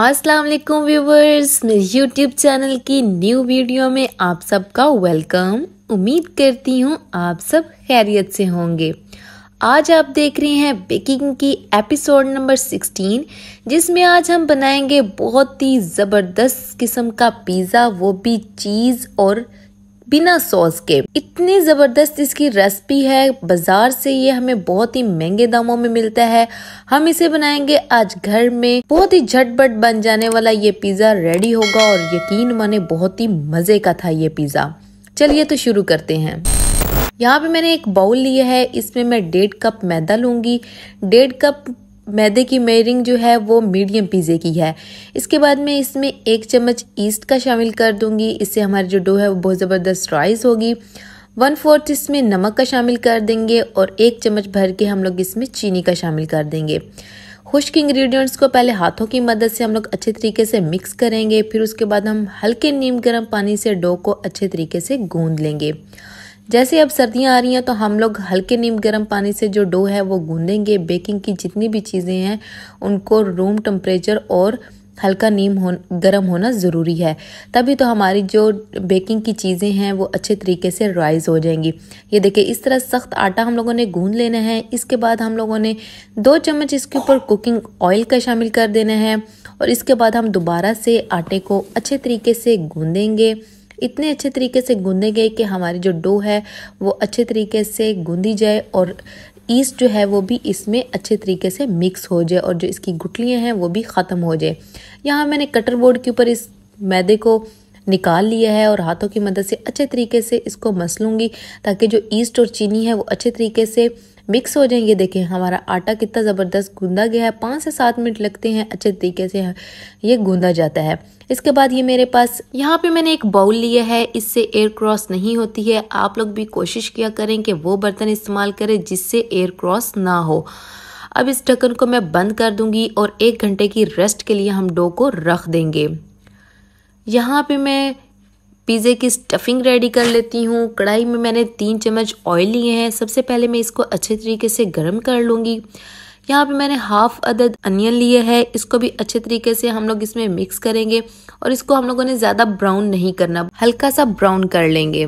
अस्सलाम वालेकुम व्यूवर्स मेरे यूट्यूब चैनल की न्यू वीडियो में आप सबका वेलकम उम्मीद करती हूँ आप सब खैरियत से होंगे आज आप देख रहे हैं बेकिंग की एपिसोड नंबर 16 जिसमें आज हम बनाएंगे बहुत ही ज़बरदस्त किस्म का पिज़्ज़ा वो भी चीज़ और बिना सॉस के इतनी ज़बरदस्त इसकी रेसिपी है बाज़ार से ये हमें बहुत ही महंगे दामों में मिलता है हम इसे बनाएंगे आज घर में बहुत ही झटपट बन जाने वाला ये पिज़्ज़ा रेडी होगा और यकीन माने बहुत ही मज़े का था ये पिज़्ज़ा चलिए तो शुरू करते हैं यहाँ पे मैंने एक बाउल लिया है इसमें मैं डेढ़ कप मैदा लूंगी डेढ़ कप मैदे की मेयरिंग जो है वो मीडियम पिज़्ज़े की है इसके बाद मैं इसमें एक चम्मच ईस्ट का शामिल कर दूंगी इससे हमारी जो डो है वो बहुत ज़बरदस्त राइस होगी वन फोर्थ इसमें नमक का शामिल कर देंगे और एक चम्मच भर के हम लोग इसमें चीनी का शामिल कर देंगे खुश्क इंग्रेडिएंट्स को पहले हाथों की मदद से हम लोग अच्छे तरीके से मिक्स करेंगे फिर उसके बाद हम हल्के नीम गर्म पानी से डो को अच्छे तरीके से गूंद लेंगे जैसे अब सर्दियाँ आ रही हैं तो हम लोग हल्के नीम गर्म पानी से जो डो है वो गूंदेंगे बेकिंग की जितनी भी चीज़ें हैं उनको रूम टेम्परेचर और हल्का नीम हो गर्म होना ज़रूरी है तभी तो हमारी जो बेकिंग की चीज़ें हैं वो अच्छे तरीके से राइज हो जाएंगी ये देखिए इस तरह सख्त आटा हम लोगों ने गूंद लेना है इसके बाद हम लोगों ने दो चम्मच इसके ऊपर कुकिंग ऑयल का शामिल कर देना है और इसके बाद हम दोबारा से आटे को अच्छे तरीके से गूंदेंगे इतने अच्छे तरीके से गूंदे गए कि हमारी जो डो है वो अच्छे तरीके से गूंदी जाए और ईस्ट जो है वो भी इसमें अच्छे तरीके से मिक्स हो जाए और जो इसकी गुटलियाँ हैं वो भी ख़त्म हो जाए यहाँ मैंने कटर बोर्ड के ऊपर इस मैदे को निकाल लिया है और हाथों की मदद से अच्छे तरीके से इसको मस लूँगी ताकि जो ईस्ट और चीनी है वो अच्छे तरीके से मिक्स हो जाएंगे देखें हमारा आटा कितना ज़बरदस्त गूंदा गया है पाँच से सात मिनट लगते हैं अच्छे तरीके से ये गूंदा जाता है इसके बाद ये मेरे पास यहाँ पे मैंने एक बाउल लिया है इससे एयर क्रॉस नहीं होती है आप लोग भी कोशिश किया करें कि वो बर्तन इस्तेमाल करें जिससे एयर क्रॉस ना हो अब इस ढक्कन को मैं बंद कर दूंगी और एक घंटे की रेस्ट के लिए हम डो को रख देंगे यहाँ पे मैं पिज़्ज़े की स्टफिंग रेडी कर लेती हूँ कढ़ाई में मैंने तीन चम्मच ऑयल लिए हैं सबसे पहले मैं इसको अच्छे तरीके से गर्म कर लूँगी यहाँ पे मैंने हाफ अदद अनियन लिए है इसको भी अच्छे तरीके से हम लोग इसमें मिक्स करेंगे और इसको हम लोगों ने ज़्यादा ब्राउन नहीं करना हल्का सा ब्राउन कर लेंगे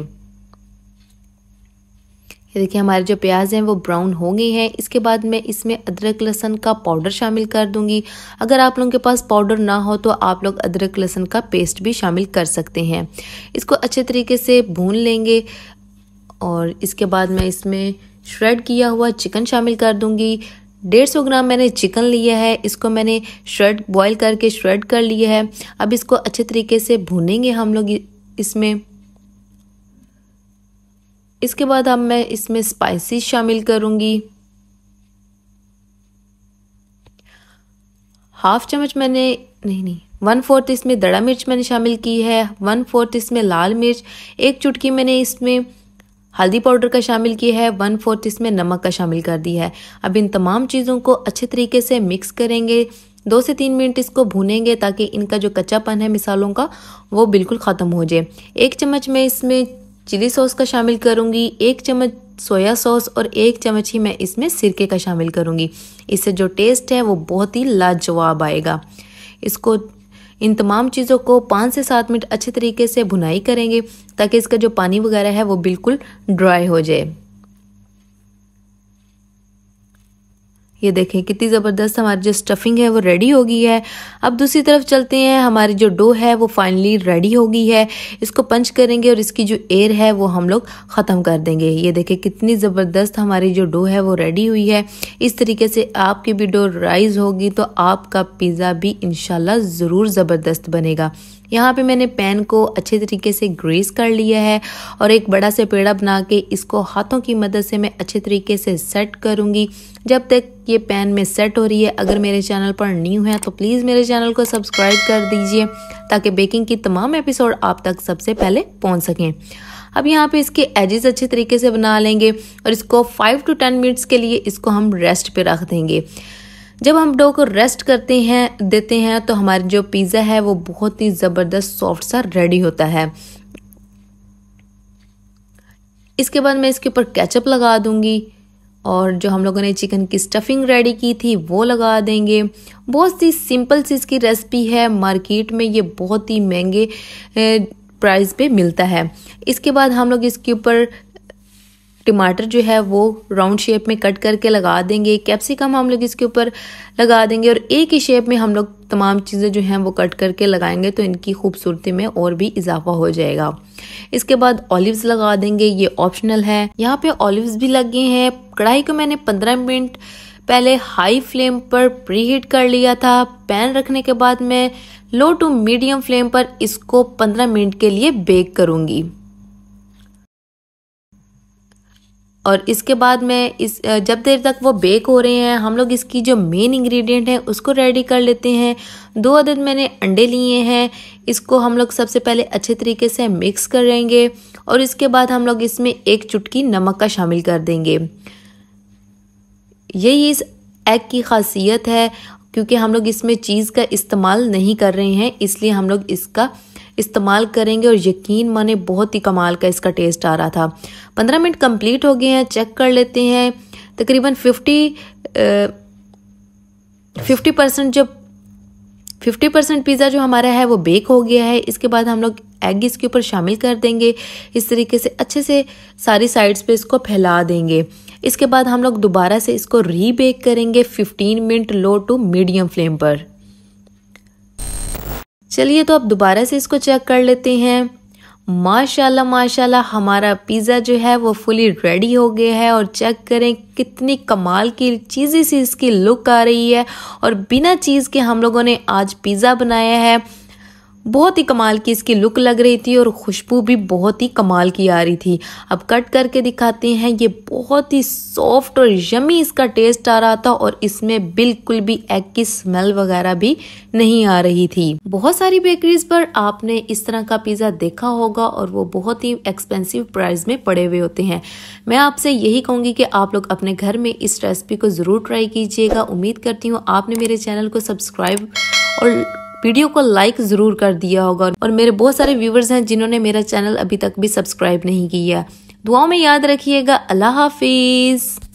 ये देखिए हमारे जो प्याज हैं वो ब्राउन हो गई हैं इसके बाद मैं इसमें अदरक लहसन का पाउडर शामिल कर दूंगी अगर आप लोगों के पास पाउडर ना हो तो आप लोग अदरक लहसन का पेस्ट भी शामिल कर सकते हैं इसको अच्छे तरीके से भून लेंगे और इसके बाद मैं इसमें श्रेड किया हुआ चिकन शामिल कर दूंगी डेढ़ सौ ग्राम मैंने चिकन लिया है इसको मैंने श्रेड बॉईल करके श्रेड कर लिया है अब इसको अच्छे तरीके से भूनेंगे हम लोग इसमें इसके बाद अब मैं इसमें स्पाइसेस शामिल करूंगी हाफ चम्मच मैंने नहीं नहीं वन फोर्थ इसमें दड़ा मिर्च मैंने शामिल की है वन फोर्थ इसमें लाल मिर्च एक चुटकी मैंने इसमें हल्दी पाउडर का शामिल किया है वन फोर्थ इसमें नमक का शामिल कर दिया है अब इन तमाम चीज़ों को अच्छे तरीके से मिक्स करेंगे दो से तीन मिनट इसको भूनेंगे ताकि इनका जो कच्चापन है मिसालों का वो बिल्कुल ख़त्म हो जाए एक चम्मच मैं इसमें चिली सॉस का शामिल करूँगी एक चम्मच सोया सॉस और एक चम्मच ही मैं इसमें सिरके का शामिल करूँगी इससे जो टेस्ट है वो बहुत ही लाजवाब आएगा इसको इन तमाम चीज़ों को पाँच से सात मिनट अच्छे तरीके से भुनाई करेंगे ताकि इसका जो पानी वगैरह है वो बिल्कुल ड्राई हो जाए ये देखें कितनी ज़बरदस्त हमारी जो स्टफिंग है वो रेडी हो गई है अब दूसरी तरफ चलते हैं हमारी जो डो है वो फाइनली रेडी हो गई है इसको पंच करेंगे और इसकी जो एयर है वो हम लोग ख़त्म कर देंगे ये देखें कितनी ज़बरदस्त हमारी जो डो है वो रेडी हुई है इस तरीके से आपकी भी डो राइज होगी तो आपका पिज़्ज़ा भी इन ज़रूर ज़बरदस्त बनेगा यहाँ पे मैंने पैन को अच्छे तरीके से ग्रेस कर लिया है और एक बड़ा से पेड़ा बना के इसको हाथों की मदद से मैं अच्छे तरीके से सेट करूँगी जब तक ये पैन में सेट हो रही है अगर मेरे चैनल पर न्यू है तो प्लीज़ मेरे चैनल को सब्सक्राइब कर दीजिए ताकि बेकिंग की तमाम एपिसोड आप तक सबसे पहले पहुँच सकें अब यहाँ पे इसके एजेस अच्छे तरीके से बना लेंगे और इसको फाइव टू टेन मिनट्स के लिए इसको हम रेस्ट पे रख देंगे जब हम डो को रेस्ट करते हैं देते हैं तो हमारे जो पिज़्ज़ा है वो बहुत ही ज़बरदस्त सॉफ्ट सा रेडी होता है इसके बाद मैं इसके ऊपर कैचअप लगा दूंगी और जो हम लोगों ने चिकन की स्टफिंग रेडी की थी वो लगा देंगे बहुत सी सिंपल सी इसकी रेसिपी है मार्केट में ये बहुत ही महंगे प्राइस पे मिलता है इसके बाद हम लोग इसके ऊपर टमाटर जो है वो राउंड शेप में कट करके लगा देंगे कैप्सिकम हम लोग इसके ऊपर लगा देंगे और एक ही शेप में हम लोग तमाम चीज़ें जो हैं वो कट करके लगाएंगे तो इनकी खूबसूरती में और भी इजाफा हो जाएगा इसके बाद ऑलिव्स लगा देंगे ये ऑप्शनल है यहाँ पे ऑलिव्स भी लगे हैं कढ़ाई को मैंने पंद्रह मिनट पहले हाई फ्लेम पर प्री हीट कर लिया था पैन रखने के बाद मैं लो टू मीडियम फ्लेम पर इसको पंद्रह मिनट के लिए बेक करूँगी और इसके बाद में इस जब देर तक वो बेक हो रहे हैं हम लोग इसकी जो मेन इंग्रेडिएंट है उसको रेडी कर लेते हैं दो अदद मैंने अंडे लिए हैं इसको हम लोग सबसे पहले अच्छे तरीके से मिक्स करेंगे और इसके बाद हम लोग इसमें एक चुटकी नमक का शामिल कर देंगे यही इस एग की खासियत है क्योंकि हम लोग इसमें चीज़ का इस्तेमाल नहीं कर रहे हैं इसलिए हम लोग इसका इस्तेमाल करेंगे और यकीन माने बहुत ही कमाल का इसका टेस्ट आ रहा था पंद्रह मिनट कंप्लीट हो गए हैं चेक कर लेते हैं तकरीबन फिफ्टी फिफ्टी परसेंट जब फिफ्टी परसेंट पिज़्ज़ा जो हमारा है वो बेक हो गया है इसके बाद हम लोग एग इसके ऊपर शामिल कर देंगे इस तरीके से अच्छे से सारी साइड्स पे इसको फैला देंगे इसके बाद हम लोग दोबारा से इसको रीबेक करेंगे 15 minute low to medium flame पर चलिए तो अब दोबारा से इसको चेक कर लेते हैं माशाल्लाह माशाल्लाह हमारा पिज़्ज़ा जो है वो फुली रेडी हो गया है और चेक करें कितनी कमाल की चीज़ी सी इसकी लुक आ रही है और बिना चीज़ के हम लोगों ने आज पिज़्ज़ा बनाया है बहुत ही कमाल की इसकी लुक लग रही थी और खुशबू भी बहुत ही कमाल की आ रही थी अब कट करके दिखाते हैं ये बहुत ही सॉफ्ट और यमी इसका टेस्ट आ रहा था और इसमें बिल्कुल भी एग की स्मेल वगैरह भी नहीं आ रही थी बहुत सारी बेकरीज पर आपने इस तरह का पिज़्ज़ा देखा होगा और वो बहुत ही एक्सपेंसिव प्राइस में पड़े हुए होते हैं मैं आपसे यही कहूंगी कि आप लोग अपने घर में इस रेसिपी को ज़रूर ट्राई कीजिएगा उम्मीद करती हूँ आपने मेरे चैनल को सब्सक्राइब और वीडियो को लाइक ज़रूर कर दिया होगा और मेरे बहुत सारे व्यूवर्स हैं जिन्होंने मेरा चैनल अभी तक भी सब्सक्राइब नहीं किया दुआओं में याद रखिएगा अल्लाह हाफिज़